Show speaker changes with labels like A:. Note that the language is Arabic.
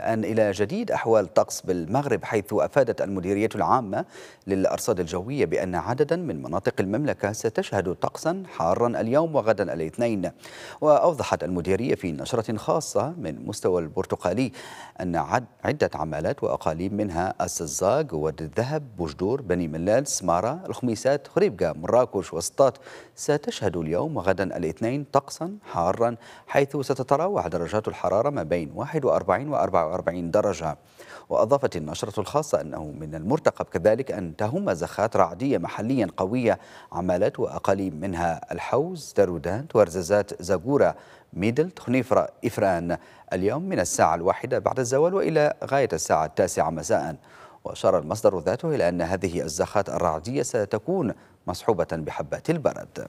A: أن إلى جديد أحوال طقس بالمغرب حيث أفادت المديرية العامة للأرصاد الجوية بأن عددا من مناطق المملكة ستشهد طقسا حارا اليوم وغدا الاثنين وأوضحت المديرية في نشرة خاصة من مستوى البرتقالي أن عدة عمالات وأقاليم منها السزاق والذهب الذهب بوجدور بني ملال سمارة الخميسات خريبقة مراكش وسطات ستشهد اليوم وغدا الاثنين طقسا حارا حيث ستتراوح درجات الحرارة ما بين 41 و 44 47 درجة وأضافت النشرة الخاصة أنه من المرتقب كذلك أن تهم زخات رعدية محليا قوية عمالات وأقاليم منها الحوز دارودانت ورزازات زاجورة ميدل تخنيفرة إفران اليوم من الساعة الواحدة بعد الزوال وإلى غاية الساعة التاسعة مساء وأشار المصدر ذاته إلى أن هذه الزخات الرعدية ستكون مصحوبة بحبات البرد